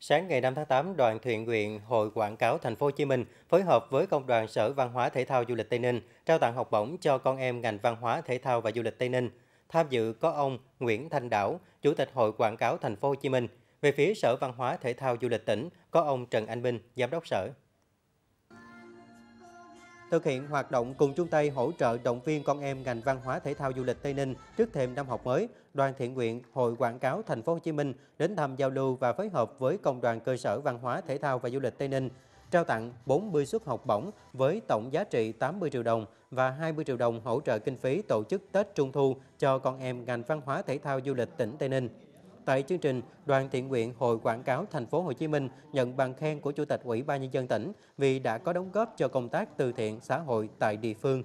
Sáng ngày 5 tháng 8, đoàn thiện nguyện Hội Quảng cáo Thành phố Hồ Chí Minh phối hợp với Công đoàn Sở Văn hóa Thể thao Du lịch Tây Ninh trao tặng học bổng cho con em ngành văn hóa thể thao và du lịch Tây Ninh. Tham dự có ông Nguyễn Thanh Đảo, Chủ tịch Hội Quảng cáo Thành phố Hồ Chí Minh. Về phía Sở Văn hóa Thể thao Du lịch tỉnh có ông Trần Anh Minh, Giám đốc Sở thực hiện hoạt động cùng chung tay hỗ trợ động viên con em ngành văn hóa thể thao du lịch Tây Ninh trước thềm năm học mới, Đoàn Thiện nguyện Hội Quảng cáo Thành phố Hồ Chí Minh đến thăm giao lưu và phối hợp với Công đoàn cơ sở văn hóa thể thao và du lịch Tây Ninh trao tặng 40 suất học bổng với tổng giá trị 80 triệu đồng và 20 triệu đồng hỗ trợ kinh phí tổ chức Tết Trung thu cho con em ngành văn hóa thể thao du lịch tỉnh Tây Ninh tại chương trình Đoàn thiện nguyện Hội quảng cáo thành phố Hồ Chí Minh nhận bằng khen của Chủ tịch Ủy ban nhân dân tỉnh vì đã có đóng góp cho công tác từ thiện xã hội tại địa phương.